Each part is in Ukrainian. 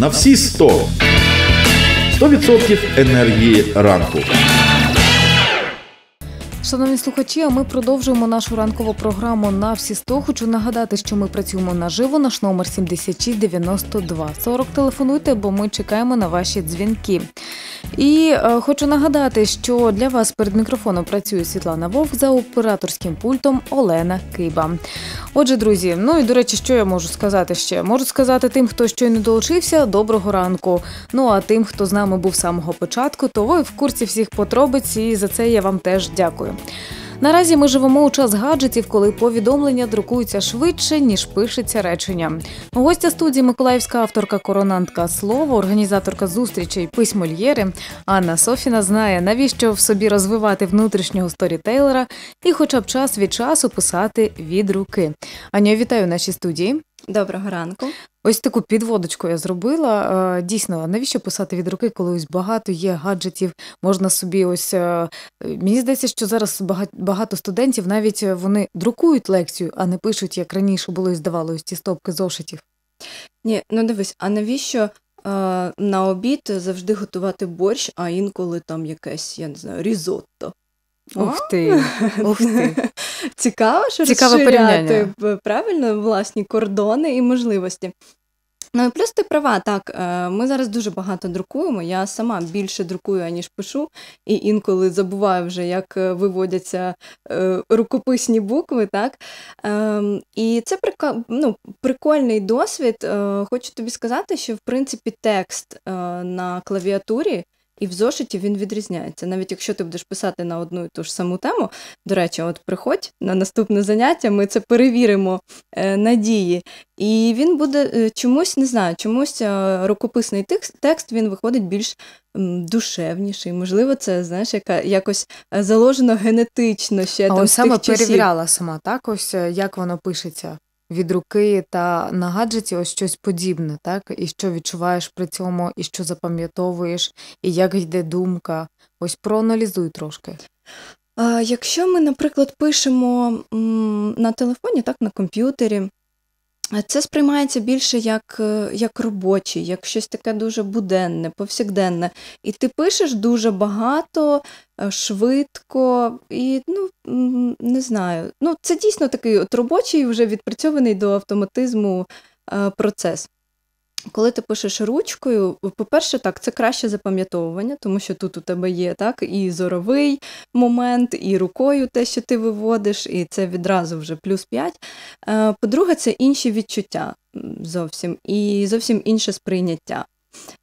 на всі 100. 100% енергії ранку. Шановні слухачі, а ми продовжуємо нашу ранкову програму на всі 100». Хочу нагадати, що ми працюємо наживо. Наш номер 76 92 40. Телефонуйте, бо ми чекаємо на ваші дзвінки. І е, хочу нагадати, що для вас перед мікрофоном працює Світлана Вовк за операторським пультом Олена Киба. Отже, друзі, ну і до речі, що я можу сказати ще? Можу сказати тим, хто щойно долучився, доброго ранку. Ну а тим, хто з нами був з самого початку, то ви в курсі всіх потробиць, і за це я вам теж дякую. Наразі ми живемо у час гаджетів, коли повідомлення друкуються швидше ніж пишеться речення. Гостя студії Миколаївська авторка коронантка слово, організаторка зустрічей письмольєри Анна Софіна знає, навіщо в собі розвивати внутрішнього сторітейлера і, хоча б час від часу писати від руки. Аню, вітаю в нашій студії. Доброго ранку. Ось таку підводочку я зробила. Е, дійсно, навіщо писати від руки, коли ось багато є гаджетів, можна собі ось. Е, мені здається, що зараз багато студентів навіть е, вони друкують лекцію, а не пишуть, як раніше було і здавалося ось ці стопки зошитів. Ні, ну дивись, а навіщо? На обід завжди готувати борщ, а інколи там якесь, я не знаю, різотто. Ух ти, ух ти. Цікаво, що Цікаве розширяти порівняння. правильно власні кордони і можливості. Ну і плюс ти права, так е, ми зараз дуже багато друкуємо. Я сама більше друкую, аніж пишу, і інколи забуваю вже, як е, виводяться е, рукописні букви, так ем, і це ну, прикольний досвід. Хочу тобі сказати, що в принципі текст на клавіатурі і в зошиті він відрізняється. Навіть якщо ти будеш писати на одну і ту ж саму тему, до речі, от приходь на наступне заняття, ми це перевіримо е, надії. І він буде е, чомусь, не знаю, чомусь е, рукописний текст, текст він виходить більш душевніший. Можливо, це знаєш, яка якось е, заложено генетично ще а там. А саме перевіряла сама так, ось е, як воно пишеться від руки та на гаджеті ось щось подібне, так? І що відчуваєш при цьому, і що запам'ятовуєш, і як йде думка. Ось проаналізуй трошки. Якщо ми, наприклад, пишемо на телефоні, так, на комп'ютері, це сприймається більше як е, як робочий, як щось таке дуже буденне, повсякденне. І ти пишеш дуже багато, е, швидко, і ну не знаю. Ну, Це дійсно такий от робочий, вже відпрацьований до автоматизму е, процес. Коли ти пишеш ручкою, по-перше, так, це краще запам'ятовування, тому що тут у тебе є так і зоровий момент, і рукою те, що ти виводиш, і це відразу вже плюс 5. Е, по-друге, це інші відчуття зовсім і зовсім інше сприйняття.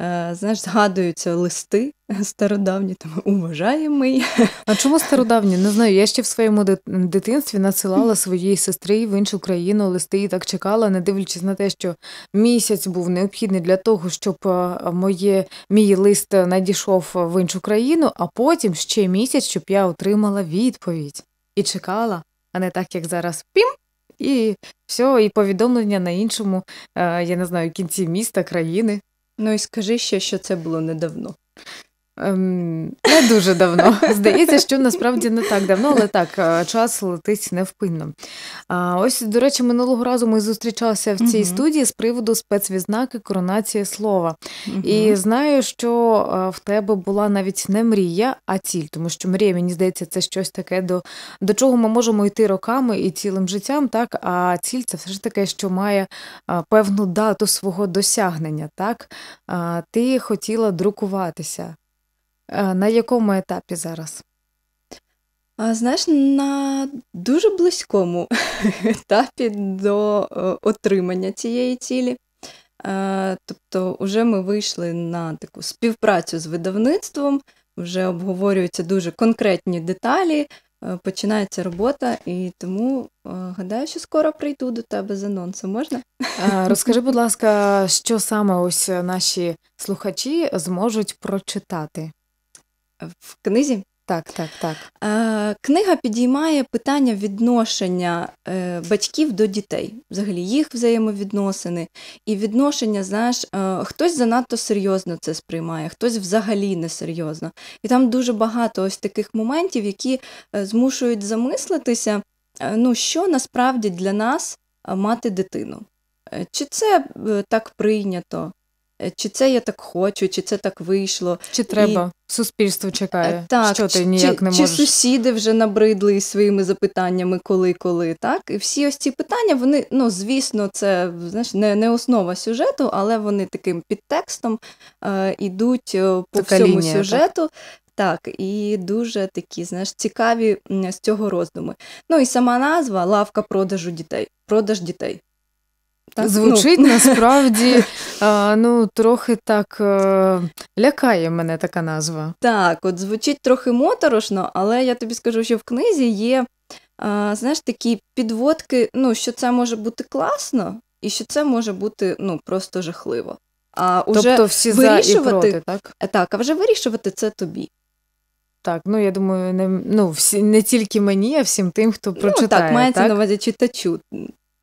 Е, знаєш, згадуються листи стародавні, там уважаємий. А чому стародавні? Не знаю. Я ще в своєму дитинстві надсилала своїй сестрі в іншу країну листи і так чекала, не дивлячись на те, що місяць був необхідний для того, щоб е, моє мій лист надійшов в іншу країну, а потім ще місяць, щоб я отримала відповідь і чекала, а не так, як зараз пім. І все, і повідомлення на іншому, е, я не знаю, кінці міста, країни. Ну і скажи ще, що це було недавно. Ем, Не дуже давно. Здається, що насправді не так давно, але так, е, час летить невпинно. А ось, до речі, минулого разу ми зустрічалися в цій угу. студії з приводу спецвізнаки коронації слова. Угу. І знаю, що е, в тебе була навіть не мрія, а ціль, тому що мрія, мені здається, це щось таке, до, до чого ми можемо йти роками і цілим життям, так, а ціль це все ж таке, що має е, певну дату свого досягнення. так? Ти хотіла друкуватися. Е, на якому етапі зараз? А, Знаєш, на дуже близькому етапі до е, отримання цієї цілі. Е, тобто, вже ми вийшли на таку співпрацю з видавництвом, вже обговорюються дуже конкретні деталі, починається робота, і тому гадаю, що скоро прийду до тебе з анонсом. Можна? Розкажи, будь ласка, що саме ось наші слухачі зможуть прочитати? в книзі. Так, так, так. Е, книга підіймає питання відношення е, батьків до дітей, взагалі їх взаємовідносини. І відношення, знаєш, е, хтось занадто серйозно це сприймає, хтось взагалі несерйозно. І там дуже багато ось таких моментів, які змушують замислитися, ну, що насправді для нас мати дитину. Чи це так прийнято? Е, чи це я так хочу, чи це так вийшло. Чи треба І... суспільство чекає, е, так, що ти ніяк чи, можеш. Чи сусіди вже набридли своїми запитаннями коли-коли. так? І всі ось ці питання, вони, ну, звісно, це знаєш, не не основа сюжету, але вони таким підтекстом е, йдуть е, по така всьому лінія, сюжету. Так? Так, і дуже такі, знаєш, цікаві з цього роздуми. Ну і сама назва лавка продажу дітей, продаж дітей. Так, ну. Звучить ну. насправді е, ну, трохи так е, лякає мене така назва. Так, от звучить трохи моторошно, але я тобі скажу, що в книзі є е, знаєш, такі підводки, ну, що це може бути класно і що це може бути ну, просто жахливо. А тобто всі вирішувати, за і проти, так? Так, а вже вирішувати це тобі. Так, ну я думаю, не ну, всі, не тільки мені, а всім тим, хто прочитає. Ну, Так, мається так? на увазі читачу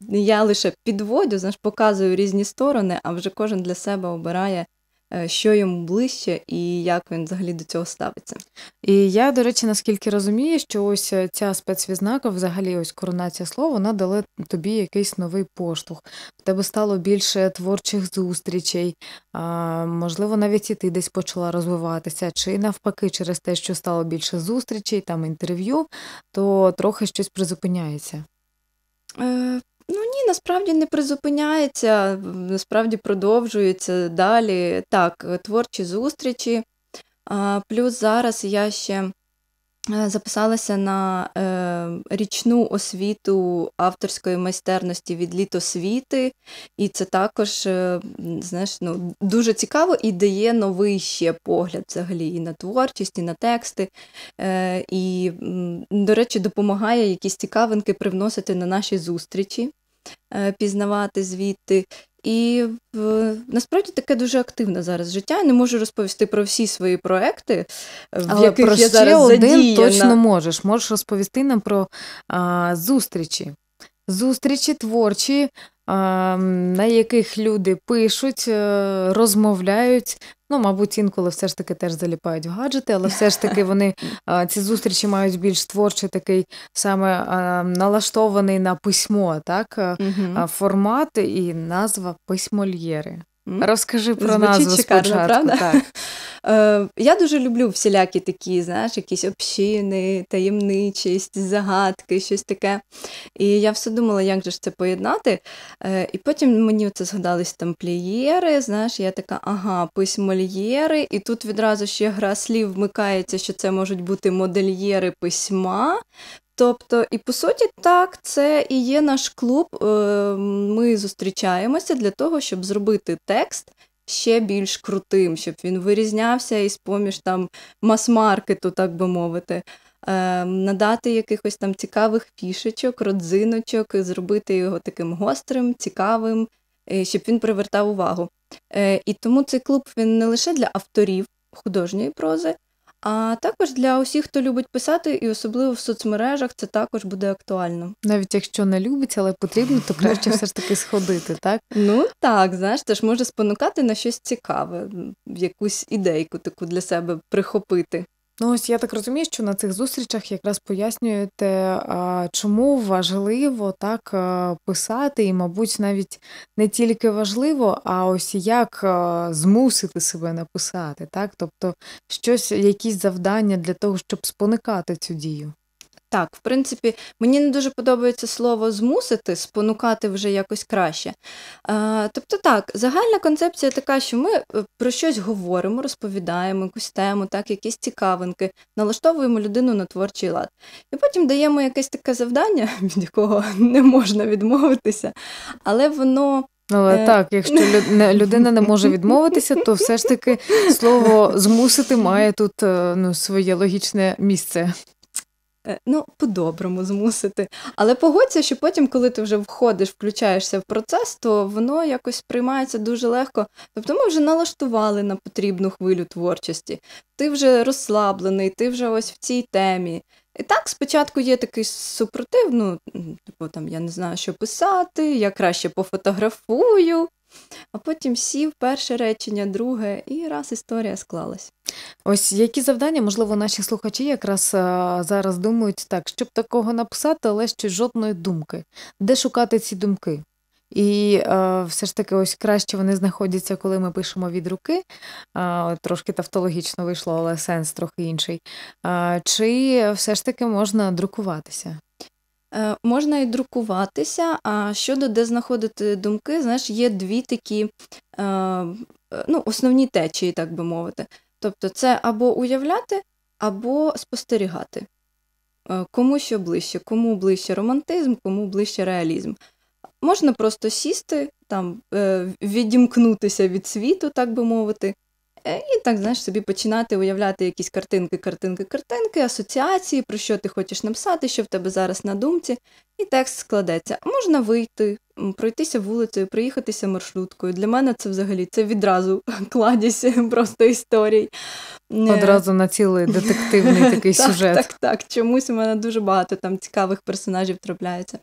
я лише підводю, знаєш, показую різні сторони, а вже кожен для себе обирає. Е, що йому ближче, і як він взагалі до цього ставиться, і я, до речі, наскільки розумію, що ось е, ця спецвізнака, взагалі, ось коронація слова, вона дала тобі якийсь новий поштовх. В тебе стало більше творчих зустрічей, а, можливо, навіть і ти десь почала розвиватися, чи навпаки, через те, що стало більше зустрічей, там інтерв'ю, то трохи щось призупиняється. Е, насправді не призупиняється, насправді продовжуються далі. Так, творчі зустрічі. Плюс зараз я ще е, записалася на е, річну освіту авторської майстерності від літосвіти, і це також е, знаєш, ну, дуже цікаво і дає новий ще погляд взагалі і на творчість, і на тексти. І, до речі, допомагає якісь цікавинки привносити на наші зустрічі. Е, пізнавати звідти. І насправді таке дуже активне зараз життя. Я не можу розповісти про всі свої проекти, в Але яких про я зараз один задіяна. точно можеш. Можеш розповісти нам про а, зустрічі. Зустрічі творчі, а, на яких люди пишуть, е, розмовляють, Ну, мабуть, інколи все ж таки теж заліпають в гаджети, але все ж таки вони ці зустрічі мають більш творчий такий саме налаштований на письмо, так? Угу. Формат і назва письмольєри. Розкажи про Звучить назву шикарно, спочатку. правда? Так. Е, я дуже люблю всілякі такі, знаєш, якісь общини, таємничість, загадки, щось таке. І я все думала, як же ж це поєднати. Е, і потім мені це згадались тамплієри, знаєш, я така, ага, письмольєри, і тут відразу ще гра слів вмикається, що це можуть бути модельєри письма, Тобто, і по суті, так, це і є наш клуб. Е, ми зустрічаємося для того, щоб зробити текст ще більш крутим, щоб він вирізнявся із поміж там мас-маркету, так би мовити, е, надати якихось там цікавих фішечок, родзиночок, зробити його таким гострим, цікавим, е, щоб він привертав увагу. І тому цей клуб він не лише для авторів художньої прози. А також для усіх, хто любить писати, і особливо в соцмережах, це також буде актуально. Навіть якщо не любить, але потрібно, то краще все ж таки сходити, так? Ну так, знаєш, це може спонукати на щось цікаве, якусь ідейку таку для себе прихопити. Ну, ось я так розумію, що на цих зустрічах якраз пояснюєте, чому важливо так е, писати, і, мабуть, навіть не тільки важливо, а ось як е, змусити себе написати, так? Тобто щось, якісь завдання для того, щоб споникати цю дію так, в принципі, мені не дуже подобається слово змусити, спонукати вже якось краще. Тобто, так, загальна концепція така, що ми е, про щось говоримо, розповідаємо, якусь тему, так, якісь цікавинки, налаштовуємо людину на творчий лад. І потім даємо якесь таке завдання, від якого не можна відмовитися, але воно. Але е, так, якщо людина не може відмовитися, то все ж таки слово змусити має тут е, ну, своє логічне місце. Е, ну, по-доброму змусити. Але погодься, що потім, коли ти вже входиш, включаєшся в процес, то воно якось приймається дуже легко. Тобто ми вже налаштували на потрібну хвилю творчості. Ти вже розслаблений, ти вже ось в цій темі. І так, спочатку є такий супротив, ну, типу там я не знаю, що писати, я краще пофотографую, а потім сів перше речення, друге, і раз історія склалась. Ось які завдання, можливо, наші слухачі якраз а, е, зараз думають так, щоб такого написати, але ще жодної думки. Де шукати ці думки? І е, все ж таки, ось краще вони знаходяться, коли ми пишемо від руки. Е, трошки тавтологічно вийшло, але сенс трохи інший. Е, чи все ж таки можна друкуватися? Е, можна і друкуватися, а щодо де знаходити думки, знаєш, є дві такі е, ну, основні течії, так би мовити. Тобто, це або уявляти, або спостерігати. Е, кому що ближче, кому ближче романтизм, кому ближче реалізм. Можна просто сісти, там, відімкнутися від світу, так би мовити, Е, і так, знаєш, собі починати уявляти якісь картинки, картинки, картинки, асоціації, про що ти хочеш написати, що в тебе зараз на думці, і текст складеться. Можна вийти, пройтися вулицею, проїхатися маршруткою. Для мене це взагалі це відразу кладість просто історій. Одразу на цілий детективний такий сюжет. Так, так, так. Чомусь у мене дуже багато там цікавих персонажів трапляється.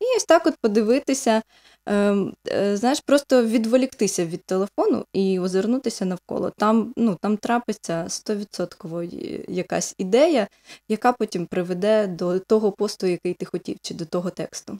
І ось так от подивитися, ем, е, знаєш, просто відволіктися від телефону і озирнутися навколо. Там ну, там трапиться 100% якась ідея, яка потім приведе до того посту, який ти хотів, чи до того тексту.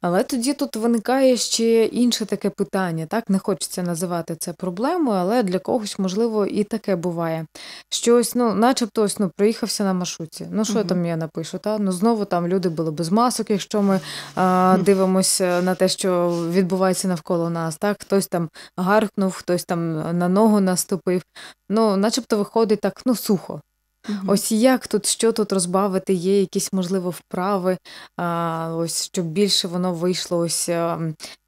Але тоді тут виникає ще інше таке питання, так не хочеться називати це проблемою, але для когось, можливо, і таке буває. Щось, ну, начебто ось ну, приїхався на маршруті. Ну, що угу. там я напишу? Та? Ну знову там люди були без масок, якщо ми а, дивимося е, на те, що відбувається навколо нас. Так, Хтось там гаркнув, хтось там на ногу наступив. Ну, начебто виходить так, ну сухо. Угу. Ось як тут, що тут розбавити, є якісь, можливо, вправи, а, ось щоб більше воно вийшло, ось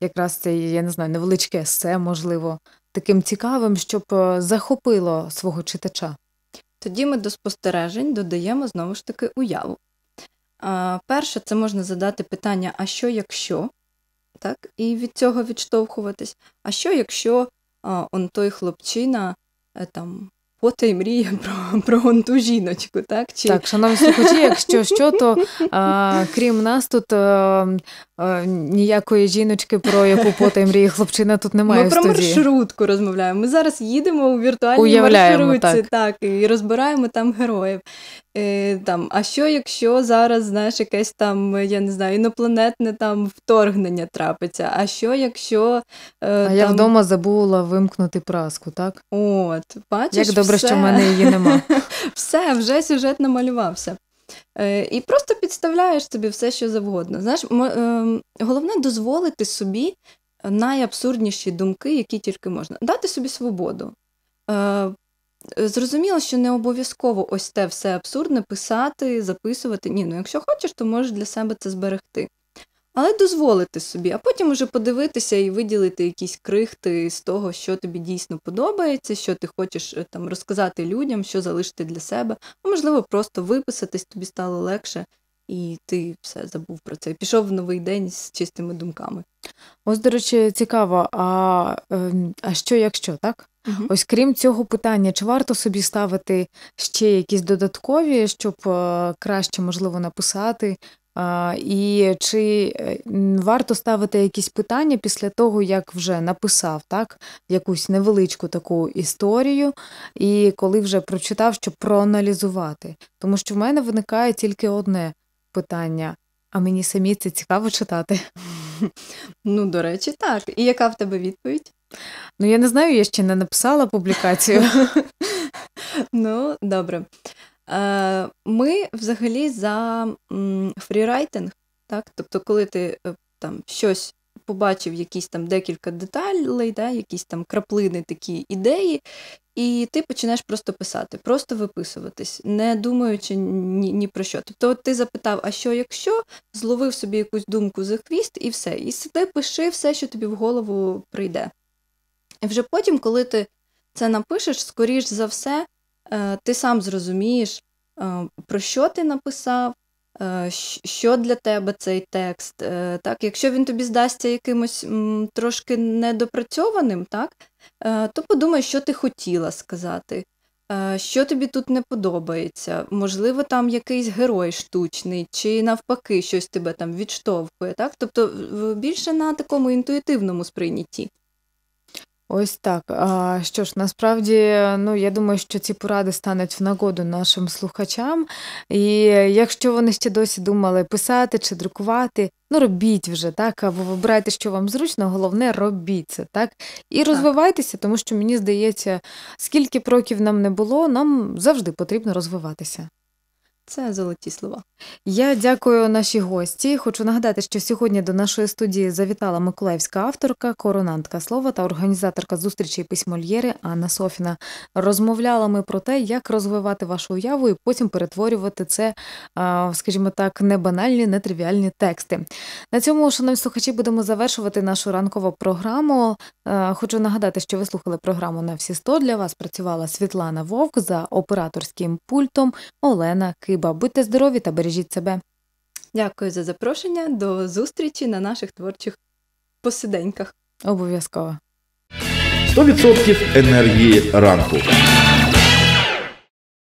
якраз це, я не знаю, невеличке есе, можливо, таким цікавим, щоб е, захопило свого читача. Тоді ми до спостережень додаємо знову ж таки уяву. А, Перше, це можна задати питання, а що якщо? так? І від цього відштовхуватись. А що якщо а, он той хлопчина е, там Пота й мріє про про гонту жіночку, так чи так, шановні слухачі, якщо що, то а, крім нас тут а, е, а, е, ніякої жіночки, про яку пота й мріє хлопчина, тут немає. Ми в студії. про маршрутку розмовляємо. Ми зараз їдемо у віртуальній Уявляємо, маршрутці, так. так і розбираємо там героїв. Е, там, А що, якщо зараз знаєш, якесь там, я не знаю, інопланетне там вторгнення трапиться? А що, якщо е, а там... я вдома забула вимкнути праску, так? От, бачиш. Як добре, все. що в мене її нема. Все, вже сюжет намалювався. Е, і просто підставляєш собі все, що завгодно. Знаєш, е, головне дозволити собі найабсурдніші думки, які тільки можна. Дати собі свободу. Е, зрозуміло, що не обов'язково ось те все абсурдне писати, записувати. Ні, ну якщо хочеш, то можеш для себе це зберегти але дозволити собі, а потім уже подивитися і виділити якісь крихти з того, що тобі дійсно подобається, що ти хочеш е, там розказати людям, що залишити для себе, а ну, можливо, просто виписатись, тобі стало легше. І ти все забув про це. Пішов в новий день з чистими думками. Ось, до речі, цікаво. А ем, а що, якщо так? Угу. Ось крім цього питання, чи варто собі ставити ще якісь додаткові, щоб е, краще можливо написати і чи е, варто ставити якісь питання після того, як вже написав так, якусь невеличку таку історію, і коли вже прочитав, щоб проаналізувати? Тому що в мене виникає тільки одне питання, а мені самі це цікаво читати. Ну, до речі, так. І яка в тебе відповідь? Ну, я не знаю, я ще не написала публікацію. Ну, добре. Е, ми взагалі за фрірайтинг, так? тобто, коли ти е, там щось побачив, якісь там декілька деталей, да? якісь там краплини, такі ідеї, і ти починаєш просто писати, просто виписуватись, не думаючи ні, ні про що. Тобто от ти запитав, а що, якщо, зловив собі якусь думку за хвіст і все. І сиди, пиши все, що тобі в голову прийде. І вже потім, коли ти це напишеш, скоріш за все. Е, ти сам зрозумієш, е, про що ти написав, е, що для тебе цей текст. Так? Якщо він тобі здасться якимось трошки недопрацьованим, так? то подумай, що ти хотіла сказати. Що тобі тут не подобається? Можливо, там якийсь герой штучний, чи навпаки щось тебе там відштовхує. Так? Тобто більше на такому інтуїтивному сприйнятті. Ось так. А що ж, насправді, ну я думаю, що ці поради стануть в нагоду нашим слухачам. І якщо вони ще досі думали писати чи друкувати, ну робіть вже так, або вибирайте, що вам зручно, головне робіть це, так і так. розвивайтеся, тому що мені здається, скільки б років нам не було, нам завжди потрібно розвиватися. Це золоті слова. Я дякую нашій гості. Хочу нагадати, що сьогодні до нашої студії завітала миколаївська авторка, коронантка слова та організаторка зустрічі письмольєри Анна Софіна. Розмовляла ми про те, як розвивати вашу уяву і потім перетворювати це, скажімо так, не банальні, нетривіальні тексти. На цьому, шановні слухачі, будемо завершувати нашу ранкову програму. Хочу нагадати, що ви слухали програму на всі 100». Для вас працювала Світлана Вовк за операторським пультом Олена Киба. Будьте здорові та бережіть бережіть себе. Дякую за запрошення. До зустрічі на наших творчих посиденьках. Обов'язково. 100% енергії ранку.